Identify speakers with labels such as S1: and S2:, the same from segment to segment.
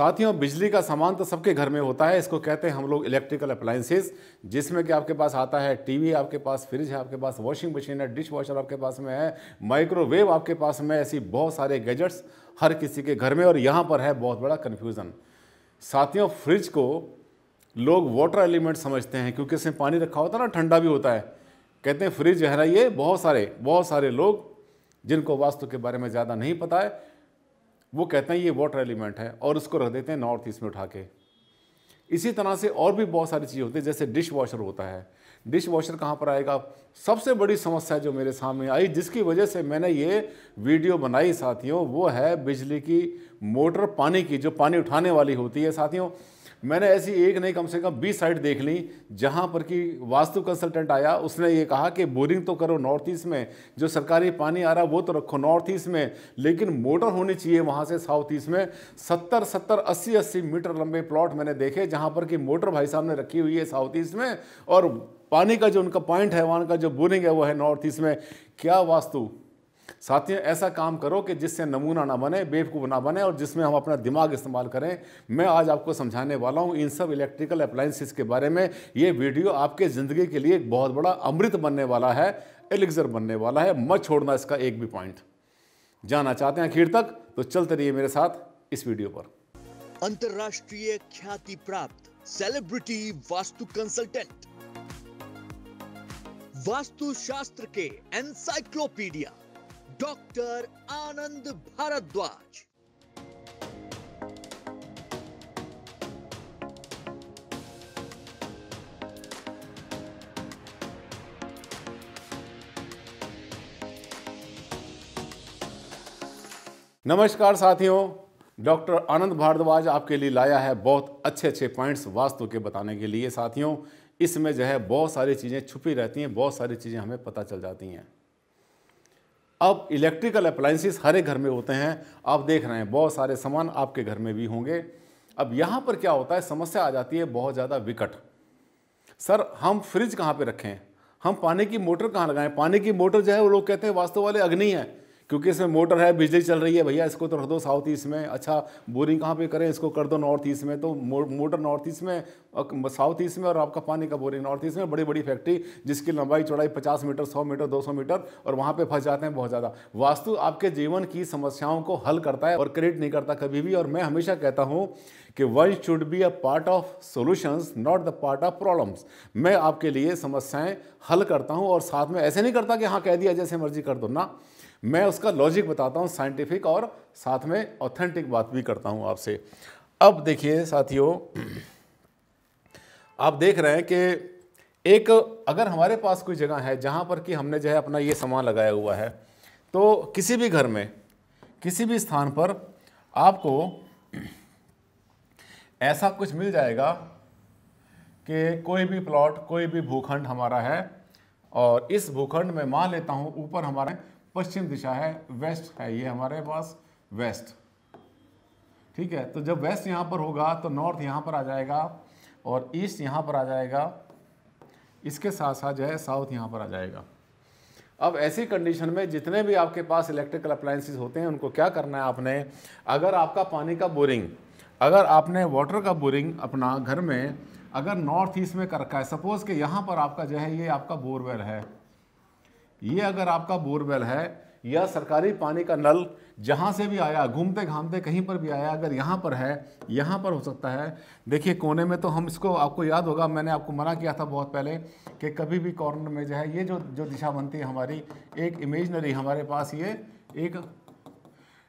S1: साथियों बिजली का सामान तो सबके घर में होता है इसको कहते हैं हम लोग इलेक्ट्रिकल अप्लाइंसेस जिसमें कि आपके पास आता है टीवी आपके पास फ्रिज है आपके पास वॉशिंग मशीन है डिश वॉशर आपके पास में है माइक्रोवेव आपके पास में ऐसी बहुत सारे गैजेट्स हर किसी के घर में और यहाँ पर है बहुत बड़ा कन्फ्यूज़न साथियों फ्रिज को लोग वाटर एलिमेंट समझते हैं क्योंकि इसमें पानी रखा होता है ना ठंडा भी होता है कहते हैं फ्रिज है ना ये बहुत सारे बहुत सारे लोग जिनको वास्तु के बारे में ज़्यादा नहीं पता है वो कहते हैं ये वाटर एलिमेंट है और उसको रख देते हैं नॉर्थ ईस्ट में उठा के इसी तरह से और भी बहुत सारी चीज़ें होती है जैसे डिश वॉशर होता है डिश वॉशर कहाँ पर आएगा सबसे बड़ी समस्या जो मेरे सामने आई जिसकी वजह से मैंने ये वीडियो बनाई साथियों वो है बिजली की मोटर पानी की जो पानी उठाने वाली होती है साथियों मैंने ऐसी एक नहीं कम से कम बीस साइट देख ली जहाँ पर कि वास्तु कंसल्टेंट आया उसने ये कहा कि बोरिंग तो करो नॉर्थ ईस्ट में जो सरकारी पानी आ रहा वो तो रखो नॉर्थ ईस्ट में लेकिन मोटर होनी चाहिए वहाँ से साउथ ईस्ट में सत्तर सत्तर अस्सी अस्सी मीटर लंबे प्लॉट मैंने देखे जहाँ पर कि मोटर भाई साहब ने रखी हुई है साउथ ईस्ट में और पानी का जो उनका पॉइंट है वहाँ का जो बोरिंग है वो है नॉर्थ ईस्ट में क्या वास्तु साथियों ऐसा काम करो कि जिससे नमूना ना बने बेवकूफ़ ना बने और जिसमें हम अपना दिमाग इस्तेमाल करें मैं आज आपको समझाने वाला हूं इन सब इलेक्ट्रिकल अप्लाइंसिस के बारे में ये वीडियो आपके ज़िंदगी के लिए एक बहुत बड़ा अमृत बनने वाला है एलिक्जर बनने वाला है मत छोड़ना इसका एक भी पॉइंट जाना चाहते हैं आखिर तक तो चलते रहिए मेरे साथ इस वीडियो पर अंतर्राष्ट्रीय ख्याति प्राप्त सेलिब्रिटी वास्तु कंसल्टेंट वास्तु शास्त्र के एनसाइक्लोपीडिया डॉक्टर आनंद भारद्वाज नमस्कार साथियों डॉक्टर आनंद भारद्वाज आपके लिए लाया है बहुत अच्छे अच्छे पॉइंट्स वास्तु के बताने के लिए साथियों इसमें जो है बहुत सारी चीज़ें छुपी रहती हैं बहुत सारी चीज़ें हमें पता चल जाती हैं अब इलेक्ट्रिकल अप्लाइंसिस हर एक घर में होते हैं आप देख रहे हैं बहुत सारे सामान आपके घर में भी होंगे अब यहाँ पर क्या होता है समस्या आ जाती है बहुत ज़्यादा विकट सर हम फ्रिज कहाँ पर रखें हम पानी की मोटर कहाँ लगाएं पानी की मोटर जो है वो लोग कहते हैं वास्तव वाले अग्नि है क्योंकि इसमें मोटर है बिजली चल रही है भैया इसको तो रख दो साउथ ईस्ट में अच्छा बोरिंग कहाँ पे करें इसको कर दो नॉर्थ ईस्ट में तो मो, मोटर नॉर्थ ईस्ट में साउथ ईस्ट में और आपका पानी का बोरिंग नॉर्थ ईस्ट में बड़ी बड़ी फैक्ट्री जिसकी लंबाई चौड़ाई पचास मीटर सौ मीटर दो सौ मीटर और वहाँ पर फंस जाते हैं बहुत ज़्यादा वास्तु आपके जीवन की समस्याओं को हल करता है और क्रिएट नहीं करता कभी भी और मैं हमेशा कहता हूँ कि one should be a part of solutions not the part of problems मैं आपके लिए समस्याएँ हल करता हूँ और साथ में ऐसे नहीं करता कि हाँ कह दिया जैसे मर्जी कर दो ना मैं उसका लॉजिक बताता हूँ साइंटिफिक और साथ में ऑथेंटिक बात भी करता हूँ आपसे अब देखिए साथियों आप देख रहे हैं कि एक अगर हमारे पास कोई जगह है जहाँ पर कि हमने जो है अपना ये सामान लगाया हुआ है तो किसी भी घर में किसी भी स्थान पर आपको ऐसा कुछ मिल जाएगा कि कोई भी प्लॉट कोई भी भूखंड हमारा है और इस भूखंड में मान लेता हूँ ऊपर हमारे पश्चिम दिशा है वेस्ट है ये हमारे पास वेस्ट ठीक है तो जब वेस्ट यहाँ पर होगा तो नॉर्थ यहाँ पर आ जाएगा और ईस्ट यहाँ पर आ जाएगा इसके साथ साथ जो है साउथ यहाँ पर आ जाएगा अब ऐसी कंडीशन में जितने भी आपके पास इलेक्ट्रिकल अप्लाइंसेस होते हैं उनको क्या करना है आपने अगर आपका पानी का बोरिंग अगर आपने वाटर का बोरिंग अपना घर में अगर नॉर्थ ईस्ट में कर रखा है सपोज़ कि यहाँ पर आपका जो है ये आपका बोरवेल है ये अगर आपका बोरवेल है या सरकारी पानी का नल जहाँ से भी आया घूमते घामते कहीं पर भी आया अगर यहाँ पर है यहाँ पर हो सकता है देखिए कोने में तो हम इसको आपको याद होगा मैंने आपको मना किया था बहुत पहले कि कभी भी कॉर्नर में जो है ये जो जो दिशा बनती है हमारी एक इमेजनरी हमारे पास ये एक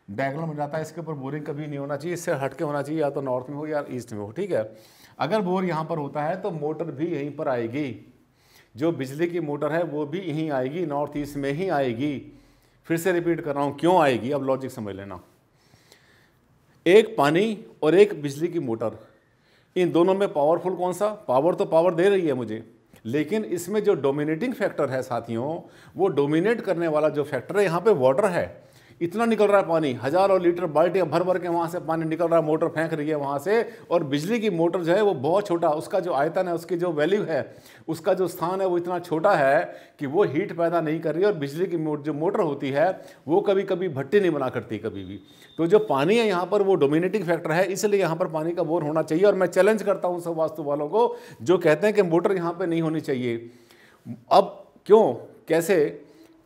S1: डायग्राम बन जाता है इसके ऊपर बोरिंग कभी नहीं होना चाहिए इससे हट के होना चाहिए या तो नॉर्थ में हो या ईस्ट में हो ठीक है अगर बोर यहाँ पर होता है तो मोटर भी यहीं पर आएगी जो बिजली की मोटर है वो भी यहीं आएगी नॉर्थ ईस्ट में ही आएगी फिर से रिपीट कर रहा हूँ क्यों आएगी अब लॉजिक समझ लेना एक पानी और एक बिजली की मोटर इन दोनों में पावरफुल कौन सा पावर तो पावर दे रही है मुझे लेकिन इसमें जो डोमिनेटिंग फैक्टर है साथियों वो डोमिनेट करने वाला जो फैक्टर है यहाँ पे वाटर है इतना निकल रहा है पानी हजारों लीटर बाल्टियाँ भर भर के वहाँ से पानी निकल रहा है मोटर फेंक रही है वहाँ से और बिजली की मोटर जो है वो बहुत छोटा उसका जो आयतन है उसकी जो वैल्यू है उसका जो स्थान है वो इतना छोटा है कि वो हीट पैदा नहीं कर रही और बिजली की जो मोटर होती है वो कभी कभी भट्टी नहीं बना करती कभी भी तो जो पानी है यहाँ पर वो डोमिनेटिंग फैक्टर है इसलिए यहाँ पर पानी का बोर होना चाहिए और मैं चैलेंज करता हूँ सब वास्तु वालों को जो कहते हैं कि मोटर यहाँ पर नहीं होनी चाहिए अब क्यों कैसे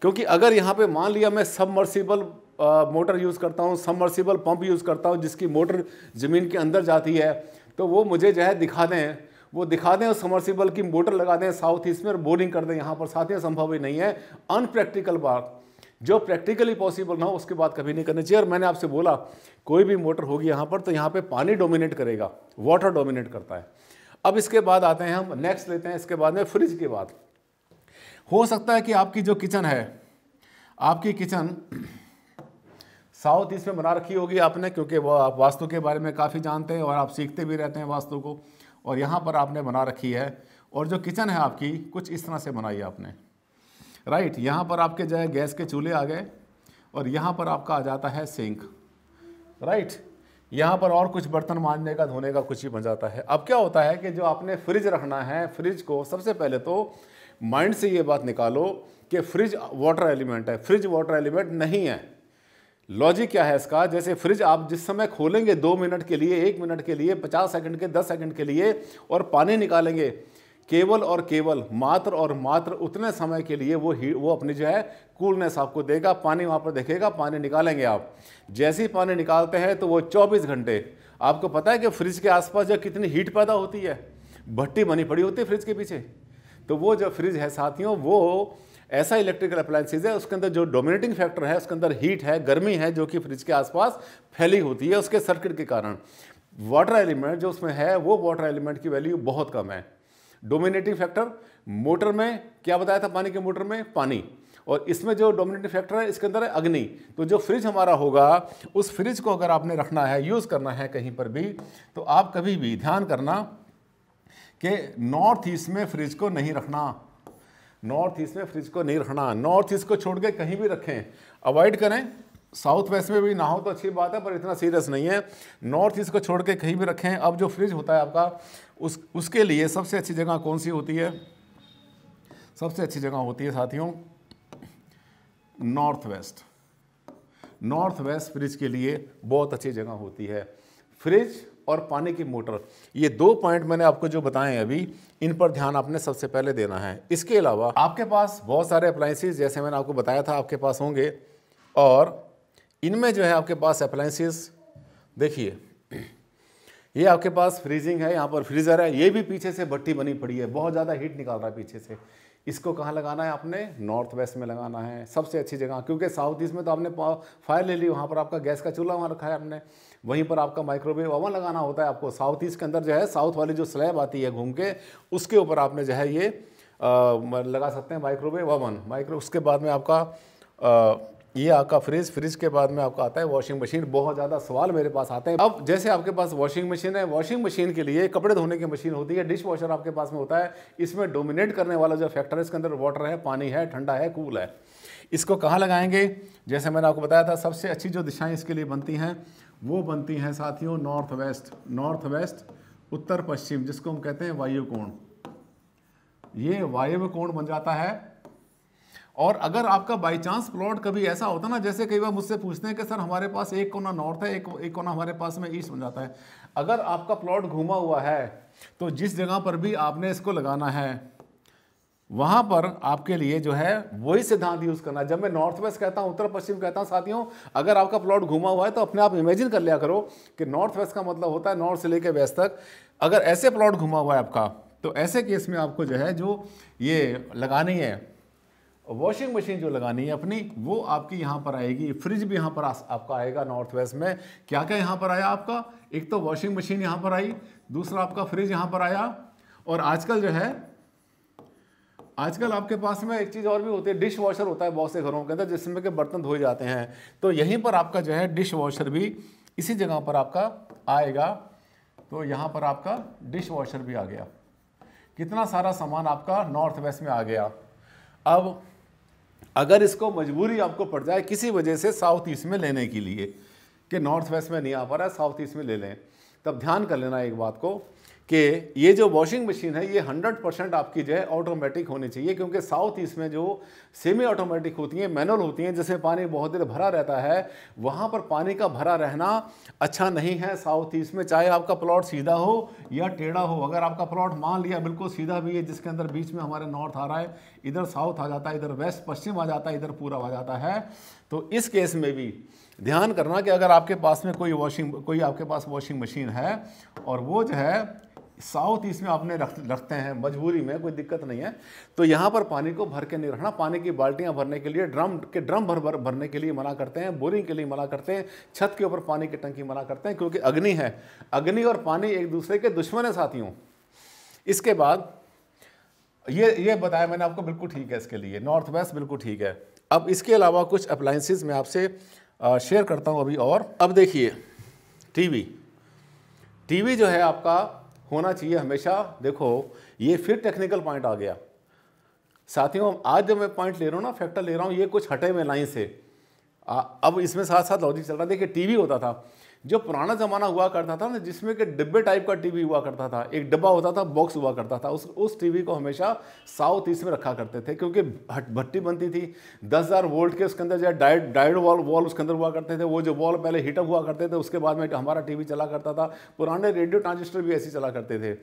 S1: क्योंकि अगर यहाँ पे मान लिया मैं सबमर्सिबल मोटर यूज़ करता हूँ सबमर्सिबल पंप यूज़ करता हूँ जिसकी मोटर ज़मीन के अंदर जाती है तो वो मुझे जो है दिखा दें वो दिखा दें और समर्सिबल की मोटर लगा दें साउथ ईस्ट में और बोरिंग कर दें यहाँ पर साथियों संभव ही नहीं है अनप्रैक्टिकल बात जो प्रैक्टिकली पॉसिबल ना हो उसके बाद कभी नहीं करनी चाहिए और मैंने आपसे बोला कोई भी मोटर होगी यहाँ पर तो यहाँ पर पानी डोमिनेट करेगा वाटर डोमिनेट करता है अब इसके बाद आते हैं हम नेक्स्ट लेते हैं इसके बाद में फ्रिज की बात हो सकता है कि आपकी जो किचन है आपकी किचन साउथ ईस्ट में बना रखी होगी आपने क्योंकि वो आप वास्तु के बारे में काफ़ी जानते हैं और आप सीखते भी रहते हैं वास्तु को और यहाँ पर आपने बना रखी है और जो किचन है आपकी कुछ इस तरह से बनाई है आपने राइट यहाँ पर आपके जो है गैस के चूल्हे आ गए और यहाँ पर आपका आ जाता है सिंक राइट यहाँ पर और कुछ बर्तन मांजने का धोने का कुछ ही बन जाता है अब क्या होता है कि जो आपने फ्रिज रखना है फ्रिज को सबसे पहले तो माइंड से ये बात निकालो कि फ्रिज वाटर एलिमेंट है फ्रिज वाटर एलिमेंट नहीं है लॉजिक क्या है इसका जैसे फ्रिज आप जिस समय खोलेंगे दो मिनट के लिए एक मिनट के लिए पचास सेकंड के दस सेकंड के लिए और पानी निकालेंगे केवल और केवल मात्र और मात्र उतने समय के लिए वो ही वो अपनी जो है कूलनेस आपको देगा पानी वहाँ पर देखेगा पानी निकालेंगे आप जैसे ही पानी निकालते हैं तो वो 24 घंटे आपको पता है कि फ्रिज के आसपास जो कितनी हीट पैदा होती है भट्टी बनी पड़ी होती है फ्रिज के पीछे तो वो जो फ्रिज है साथियों वो ऐसा इलेक्ट्रिकल अप्लायंसेज है उसके अंदर जो डोमिनेटिंग फैक्टर है उसके अंदर हीट है गर्मी है जो कि फ्रिज के आसपास फैली होती है उसके सर्किट के कारण वाटर एलिमेंट जो उसमें है वो वाटर एलिमेंट की वैल्यू बहुत कम है डोमिनेटिंग फैक्टर मोटर में क्या बताया था पानी के मोटर में पानी और इसमें जो डोमिनेटिंग फैक्टर है इसके अंदर है अग्नि तो जो फ्रिज हमारा होगा उस फ्रिज को अगर आपने रखना है यूज़ करना है कहीं पर भी तो आप कभी भी ध्यान करना कि नॉर्थ ईस्ट में फ्रिज को नहीं रखना नॉर्थ ईस्ट में फ्रिज को नहीं रखना नॉर्थ ईस्ट को छोड़ के कहीं भी रखें अवॉइड करें साउथ वेस्ट में भी ना हो तो अच्छी बात है पर इतना सीरियस नहीं है नॉर्थ ईस्ट को छोड़ के कहीं भी रखें अब जो फ्रिज होता है आपका उस उसके लिए सबसे अच्छी जगह कौन सी होती है सबसे अच्छी जगह होती है साथियों north west north west fridge के लिए बहुत अच्छी जगह होती है फ्रिज और पानी की मोटर ये दो पॉइंट मैंने आपको जो बताए हैं अभी इन पर ध्यान आपने सबसे पहले देना है इसके अलावा आपके पास बहुत सारे अप्लाइंसिस जैसे मैंने आपको बताया था आपके पास होंगे और इनमें जो है आपके पास अप्लाइंसिस देखिए ये आपके पास फ्रीजिंग है यहाँ पर फ्रीज़र है ये भी पीछे से भट्टी बनी पड़ी है बहुत ज़्यादा हीट निकाल रहा है पीछे से इसको कहाँ लगाना है आपने नॉर्थ वेस्ट में लगाना है सबसे अच्छी जगह क्योंकि साउथ ईस्ट में तो आपने फायर ले ली वहाँ पर आपका गैस का चूल्हा वहाँ रखा है आपने वहीं पर आपका माइक्रोवेव ओवन लगाना होता है आपको साउथ ईस्ट के अंदर जो है साउथ वाली जो स्लैब आती है घूम के उसके ऊपर आपने जो है ये आ, लगा सकते हैं माइक्रोवेव ओवन माइक्रो उसके बाद में आपका ये आपका फ्रिज फ्रिज के बाद में आपका आता है वॉशिंग मशीन बहुत ज़्यादा सवाल मेरे पास आते हैं अब जैसे आपके पास वॉशिंग मशीन है वॉशिंग मशीन के लिए कपड़े धोने की मशीन होती है डिश वॉशर आपके पास में होता है इसमें डोमिनेट करने वाला जो फैक्टर है इसके अंदर वाटर है पानी है ठंडा है कूल है इसको कहाँ लगाएंगे जैसे मैंने आपको बताया था सबसे अच्छी जो दिशाएं इसके लिए बनती हैं वो बनती हैं साथियों नॉर्थ वेस्ट नॉर्थ वेस्ट उत्तर पश्चिम जिसको हम कहते हैं वायु कोण ये वायुकोण बन जाता है और अगर आपका बाई चांस प्लॉट कभी ऐसा होता ना जैसे कई बार मुझसे पूछते हैं कि सर हमारे पास एक कोना नॉर्थ है एक एक कोना हमारे पास में ईस्ट बन जाता है अगर आपका प्लॉट घूमा हुआ है तो जिस जगह पर भी आपने इसको लगाना है वहाँ पर आपके लिए जो है वही सिद्धांत यूज़ करना जब मैं नॉर्थ वेस्ट कहता हूँ उत्तर पश्चिम कहता हूँ साथियों अगर आपका प्लॉट घूमा हुआ है तो अपने आप इमेजिन कर लिया करो कि नॉर्थ वेस्ट का मतलब होता है नॉर्थ से लेकर वेस्ट तक अगर ऐसे प्लॉट घूमा हुआ है आपका तो ऐसे केस में आपको जो है जो ये लगानी है वॉशिंग मशीन जो लगानी है अपनी वो आपकी यहाँ पर आएगी फ्रिज भी यहाँ पर आपका आएगा नॉर्थ वेस्ट में क्या क्या यहाँ पर आया आपका एक तो वॉशिंग मशीन यहाँ पर आई दूसरा आपका फ्रिज यहाँ पर आया और आजकल जो है आजकल आपके पास में एक चीज़ और भी होती है डिश वॉशर होता है बहुत से घरों के अंदर जिसमें के बर्तन धोए जाते हैं तो यहीं पर आपका जो है डिश वॉशर भी इसी जगह पर आपका आएगा तो यहाँ पर आपका डिश वॉशर भी आ गया कितना सारा सामान आपका नॉर्थ वेस्ट में आ गया अब अगर इसको मजबूरी आपको पड़ जाए किसी वजह से साउथ ईस्ट में लेने के लिए कि नॉर्थ वेस्ट में नहीं आ पा रहा साउथ ईस्ट में ले लें तब ध्यान कर लेना एक बात को कि ये जो वॉशिंग मशीन है ये 100 परसेंट आपकी जो है ऑटोमेटिक होनी चाहिए क्योंकि साउथ ईस्ट में जो सेमी ऑटोमेटिक होती हैं मैनुअल होती हैं जिसमें पानी बहुत देर भरा रहता है वहाँ पर पानी का भरा रहना अच्छा नहीं है साउथ ईस्ट में चाहे आपका प्लॉट सीधा हो या टेढ़ा हो अगर आपका प्लॉट मान लिया बिल्कुल सीधा भी है जिसके अंदर बीच में हमारे नॉर्थ आ रहा है इधर साउथ आ जाता है इधर वेस्ट पश्चिम आ जाता है इधर पूरब आ जाता है तो इस केस में भी ध्यान करना कि अगर आपके पास में कोई वॉशिंग कोई आपके पास वॉशिंग मशीन है और वो जो है साउथ ईस्ट में आपने रख रखते हैं मजबूरी में कोई दिक्कत नहीं है तो यहाँ पर पानी को भर के नहीं रखना पानी की बाल्टियाँ भरने के लिए ड्रम के ड्रम भर भर भरने के लिए मना करते हैं बोरिंग के लिए मना करते हैं छत के ऊपर पानी की टंकी मना करते हैं क्योंकि अग्नि है अग्नि और पानी एक दूसरे के दुश्मन है साथियों इसके बाद ये ये बताया मैंने आपको बिल्कुल ठीक है इसके लिए नॉर्थ वेस्ट बिल्कुल ठीक है अब इसके अलावा कुछ अप्लाइंसिस मैं आपसे शेयर करता हूँ अभी और अब देखिए टी वी जो है आपका होना चाहिए हमेशा देखो ये फिर टेक्निकल पॉइंट आ गया साथियों आज जब मैं पॉइंट ले रहा हूँ ना फैक्टर ले रहा हूँ ये कुछ हटे हुए लाइन से आ, अब इसमें साथ साथ लॉजिक चल रहा है देखिए टीवी होता था जो पुराना ज़माना हुआ करता था ना जिसमें कि डिब्बे टाइप का टीवी हुआ करता था एक डिब्बा होता था बॉक्स हुआ करता था उस उस टीवी को हमेशा साउथ ईस्ट में रखा करते थे क्योंकि हट भट्टी बनती थी दस हज़ार वोल्ट के उसके अंदर जो है डायड वॉल वॉल उसके अंदर हुआ करते थे वो जो वॉल पहले हीटअप हुआ करते थे उसके बाद में हमारा टी चला करता था पुराने रेडियो ट्रांजिस्टर भी ऐसे चला करते थे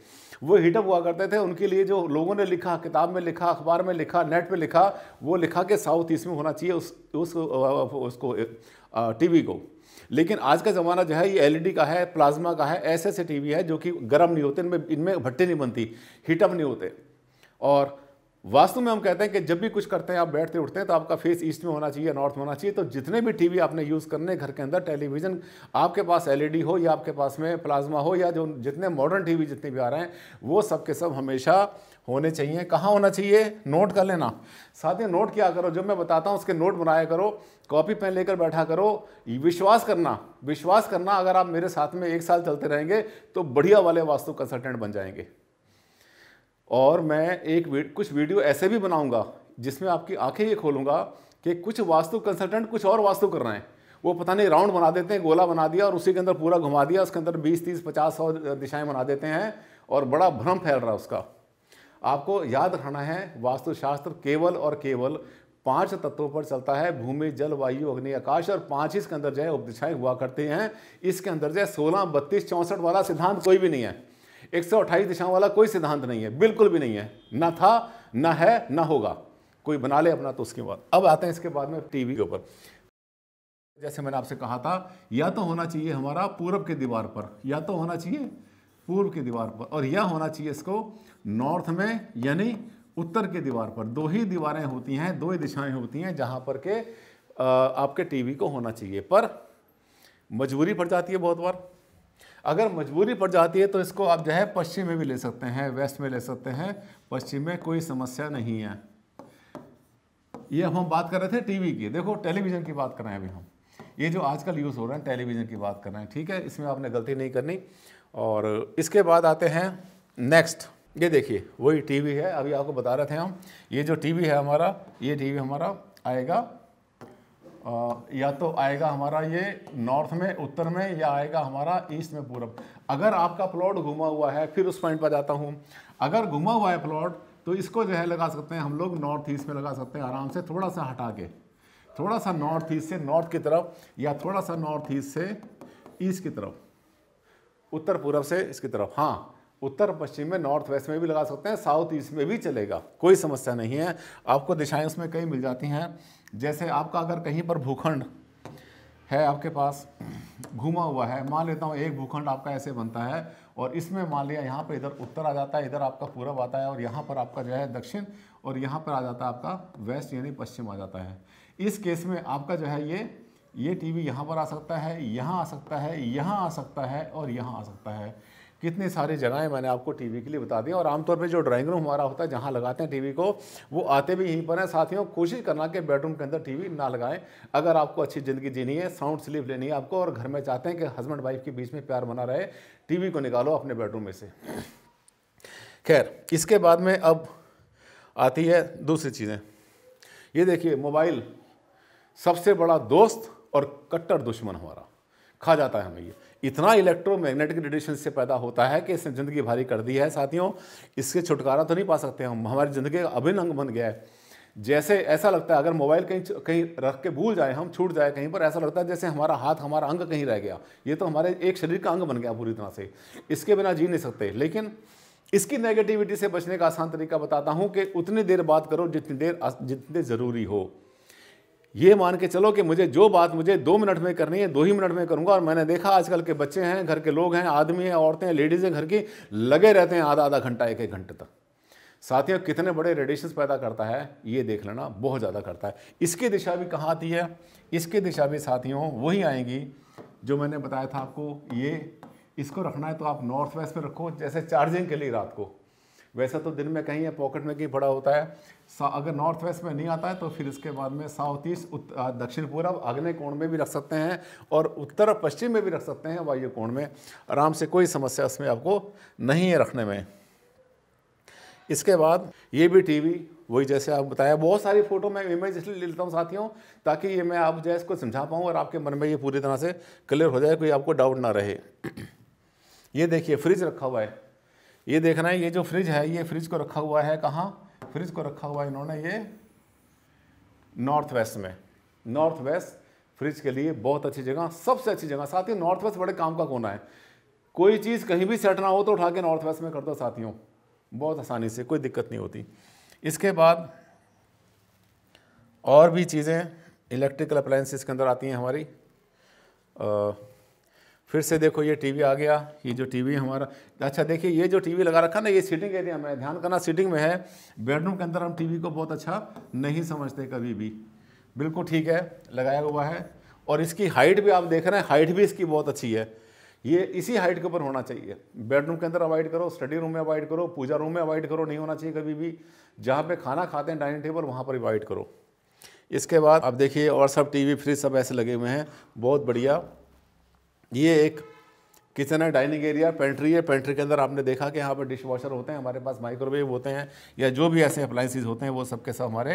S1: वो हीटअप हुआ करते थे उनके लिए जो लोगों ने लिखा किताब में लिखा अखबार में लिखा नेट पर लिखा वो लिखा कि साउथ ईस्ट में होना चाहिए उस उसको टी वी को लेकिन आज का ज़माना जो है ये एलईडी e का है प्लाज्मा का है ऐसे ऐसे टीवी है जो कि गर्म नहीं होते इनमें इनमें भट्टे नहीं बनती हीटअप नहीं होते और वास्तव में हम कहते हैं कि जब भी कुछ करते हैं आप बैठते उठते हैं तो आपका फेस ईस्ट में होना चाहिए नॉर्थ में होना चाहिए तो जितने भी टीवी आपने यूज़ करने घर के अंदर टेलीविज़न आपके पास एलईडी e हो या आपके पास में प्लाज्मा हो या जो जितने मॉडर्न टीवी जितने भी आ रहे हैं वो सब के सब हमेशा होने चाहिए कहाँ होना चाहिए नोट कर लेना साथ ही नोट किया करो जब मैं बताता हूँ उसके नोट बनाया करो कॉपी पेन लेकर बैठा करो विश्वास करना विश्वास करना अगर आप मेरे साथ में एक साल चलते रहेंगे तो बढ़िया वाले वास्तु कंसल्टेंट बन जाएंगे और मैं एक वीड, कुछ वीडियो ऐसे भी बनाऊंगा जिसमें आपकी आंखें ये खोलूंगा कि कुछ वास्तु कंसल्टेंट कुछ और वास्तु कर रहे हैं वो पता नहीं राउंड बना देते हैं गोला बना दिया और उसी के अंदर पूरा घुमा दिया उसके अंदर बीस तीस पचास सौ दिशाएं बना देते हैं और बड़ा भ्रम फैल रहा है उसका आपको याद रखना है वास्तुशास्त्र केवल और केवल पांच तत्वों पर चलता है भूमि जल वायु अग्नि आकाश और पांच ही इसके अंदर जो है उपदिशाएं हुआ करती हैं इसके अंदर जो है सोलह बत्तीस चौंसठ वाला सिद्धांत कोई भी नहीं है एक सौ अट्ठाईस दिशाओं वाला कोई सिद्धांत नहीं है बिल्कुल भी नहीं है ना था ना है ना होगा कोई बना ले अपना तो उसके बाद अब आते हैं इसके बाद में टीवी के ऊपर जैसे मैंने आपसे कहा था या तो होना चाहिए हमारा पूरब के दीवार पर या तो होना चाहिए पूर्व की दीवार पर और यह होना चाहिए इसको नॉर्थ में यानी उत्तर की दीवार पर दो ही दीवारें होती हैं दो ही दिशाएं होती हैं जहां पर के आपके टीवी को होना चाहिए पर मजबूरी पड़ जाती है बहुत बार अगर मजबूरी पड़ जाती है तो इसको आप जो है पश्चिम में भी ले सकते हैं वेस्ट में ले सकते हैं पश्चिम में कोई समस्या नहीं है ये अब हम बात कर रहे थे टीवी की देखो टेलीविज़न की बात कर रहे हैं अभी हम ये जो आजकल यूज़ हो रहा है टेलीविज़न की बात कर रहे हैं ठीक है इसमें आपने गलती नहीं करनी और इसके बाद आते हैं नेक्स्ट ये देखिए वही टीवी है अभी आपको बता रहे थे हम ये जो टीवी है हमारा ये टीवी हमारा आएगा आ, या तो आएगा हमारा ये नॉर्थ में उत्तर में या आएगा हमारा ईस्ट में पूरब अगर आपका प्लॉट घुमा हुआ है फिर उस पॉइंट पर जाता हूँ अगर घुमा हुआ है प्लॉट तो इसको जो है लगा सकते हैं हम लोग नॉर्थ ईस्ट में लगा सकते हैं आराम से थोड़ा सा हटा के थोड़ा सा नॉर्थ ईस्ट से नॉर्थ की तरफ या थोड़ा सा नॉर्थ ईस्ट से ईस्ट की तरफ उत्तर पूर्व से इसकी तरफ हाँ उत्तर पश्चिम में नॉर्थ वेस्ट में भी लगा सकते हैं साउथ ईस्ट में भी चलेगा कोई समस्या नहीं है आपको दिशाएं उसमें कई मिल जाती हैं जैसे आपका अगर कहीं पर भूखंड है आपके पास घूमा हुआ है मान लेता हूँ एक भूखंड आपका ऐसे बनता है और इसमें मान लिया यहाँ पर इधर उत्तर आ जाता है इधर आपका पूर्व आता है और यहाँ पर आपका जो है दक्षिण और यहाँ पर आ जाता है आपका वेस्ट यानी पश्चिम आ जाता है इस केस में आपका जो है ये ये टी वी यहाँ पर आ सकता है यहाँ आ सकता है यहाँ आ सकता है और यहाँ आ सकता है कितने सारे जगहें मैंने आपको टीवी के लिए बता दिया और आमतौर पे जो ड्राइंग रूम हमारा होता है जहाँ लगाते हैं टीवी को वो आते भी यहीं पर हैं साथियों कोशिश करना कि बेडरूम के अंदर टीवी ना लगाएं अगर आपको अच्छी ज़िंदगी जीनी है साउंड स्लीप लेनी है आपको और घर में चाहते हैं कि हस्बैंड वाइफ के बीच में प्यार बना रहे वी को निकालो अपने बेडरूम में से खैर इसके बाद में अब आती है दूसरी चीज़ें ये देखिए मोबाइल सबसे बड़ा दोस्त और कट्टर दुश्मन हमारा खा जाता है हमें ये इतना इलेक्ट्रोमैग्नेटिक रेडिएशन से पैदा होता है कि इसने ज़िंदगी भारी कर दी है साथियों इससे छुटकारा तो नहीं पा सकते हम हमारी ज़िंदगी का अभिन्न अंग बन गया है जैसे ऐसा लगता है अगर मोबाइल कहीं कहीं रख के भूल जाए हम छूट जाए कहीं पर ऐसा लगता है जैसे हमारा हाथ हमारा अंग कहीं रह गया ये तो हमारे एक शरीर का अंग बन गया पूरी तरह से इसके बिना जी नहीं सकते लेकिन इसकी नेगेटिविटी से बचने का आसान तरीका बताता हूँ कि उतनी देर बात करो जितनी देर जितनी ज़रूरी हो ये मान के चलो कि मुझे जो बात मुझे दो मिनट में करनी है दो ही मिनट में करूँगा और मैंने देखा आजकल के बच्चे हैं घर के लोग हैं आदमी हैं औरतें हैं लेडीज़ हैं घर की लगे रहते हैं आधा आधा घंटा एक एक घंटे तक साथियों कितने बड़े रेडिएशन पैदा करता है ये देख लेना बहुत ज़्यादा करता है इसकी दिशा भी कहाँ आती है इसकी दिशा भी साथियों वही आएंगी जो मैंने बताया था आपको ये इसको रखना है तो आप नॉर्थ वेस्ट में रखो जैसे चार्जिंग के लिए रात को वैसा तो दिन में कहीं या पॉकेट में कहीं पड़ा होता है अगर नॉर्थ वेस्ट में नहीं आता है तो फिर इसके बाद में साउथ ईस्ट दक्षिण पूर्व अग्नि कोण में भी रख सकते हैं और उत्तर पश्चिम में भी रख सकते हैं वायु कोण में आराम से कोई समस्या इसमें आपको नहीं है रखने में इसके बाद ये भी टीवी वही जैसे आप बताया बहुत सारी फ़ोटो मैं इमेज इसलिए ले लेता हूँ साथियों ताकि ये मैं आप जैसे को इसको समझा पाऊँ और आपके मन में ये पूरी तरह से क्लियर हो जाए कोई आपको डाउट ना रहे ये देखिए फ्रिज रखा हुआ है ये देखना है ये जो फ्रिज है ये फ्रिज को रखा हुआ है कहाँ फ्रिज को रखा हुआ है इन्होंने ये नॉर्थ वेस्ट में नॉर्थ वेस्ट फ्रिज के लिए बहुत अच्छी जगह सबसे अच्छी जगह साथ ही नॉर्थ वेस्ट बड़े काम का कोना है कोई चीज़ कहीं भी सेट ना हो तो उठा के नॉर्थ वेस्ट में कर दो साथियों बहुत आसानी से कोई दिक्कत नहीं होती इसके बाद और भी चीज़ें इलेक्ट्रिकल अप्लाइंसिस के अंदर आती हैं हमारी आ, फिर से देखो ये टीवी आ गया ये जो टीवी हमारा अच्छा देखिए ये जो टीवी लगा रखा ना ये सीटिंग एरिया में ध्यान करना सीटिंग में है बेडरूम के अंदर हम टीवी को बहुत अच्छा नहीं समझते कभी भी बिल्कुल ठीक है लगाया हुआ है और इसकी हाइट भी आप देख रहे हैं हाइट भी इसकी बहुत अच्छी है ये इसी हाइट के ऊपर होना चाहिए बेडरूम के अंदर अवॉइड करो स्टडी रूम में अवॉइड करो पूजा रूम में अवॉइड करो नहीं होना चाहिए कभी भी जहाँ पर खाना खाते हैं डाइनिंग टेबल वहाँ पर अवॉइड करो इसके बाद आप देखिए और सब टी फ्रिज सब ऐसे लगे हुए हैं बहुत बढ़िया ये एक किचन है डाइनिंग एरिया पेंट्री है पेंट्री के अंदर आपने देखा कि यहाँ पर डिश वॉशर होते हैं हमारे पास माइक्रोवेव होते हैं या जो भी ऐसे अप्लाइंसिस होते हैं वो सब के सब हमारे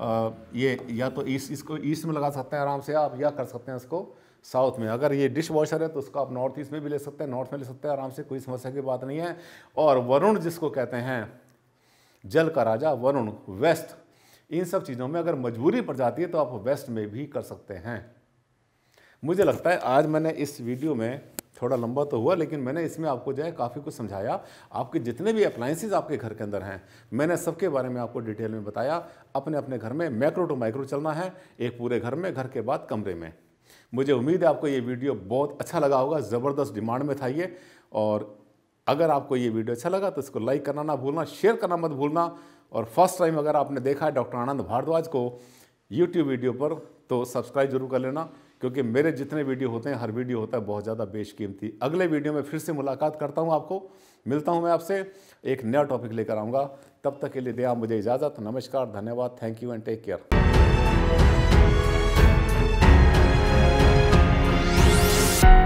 S1: आ, ये या तो ईस्ट इसको ईस्ट में लगा सकते हैं आराम से आप या कर सकते हैं इसको साउथ में अगर ये डिश वॉशर है तो उसको आप नॉर्थ ईस्ट में भी ले सकते हैं नॉर्थ में ले सकते हैं आराम से कोई समस्या की बात नहीं है और वरुण जिसको कहते हैं जल का राजा वरुण वेस्ट इन सब चीज़ों में अगर मजबूरी पड़ जाती है तो आप वेस्ट में भी कर सकते हैं मुझे लगता है आज मैंने इस वीडियो में थोड़ा लंबा तो हुआ लेकिन मैंने इसमें आपको जो है काफ़ी कुछ समझाया आपके जितने भी अप्लाइंसेज आपके घर के अंदर हैं मैंने सबके बारे में आपको डिटेल में बताया अपने अपने घर में मैक्रो टू माइक्रो चलना है एक पूरे घर में घर के बाद कमरे में मुझे उम्मीद है आपको ये वीडियो बहुत अच्छा लगा होगा ज़बरदस्त डिमांड में था ये और अगर आपको ये वीडियो अच्छा लगा तो इसको लाइक करना ना भूलना शेयर करना मत भूलना और फर्स्ट टाइम अगर आपने देखा है डॉक्टर आनंद भारद्वाज को यूट्यूब वीडियो पर तो सब्सक्राइब जरूर कर लेना क्योंकि मेरे जितने वीडियो होते हैं हर वीडियो होता है बहुत ज़्यादा बेशकीमती अगले वीडियो में फिर से मुलाकात करता हूँ आपको मिलता हूँ मैं आपसे एक नया टॉपिक लेकर आऊँगा तब तक के लिए आप मुझे इजाज़त नमस्कार धन्यवाद thank you and take care Thank you.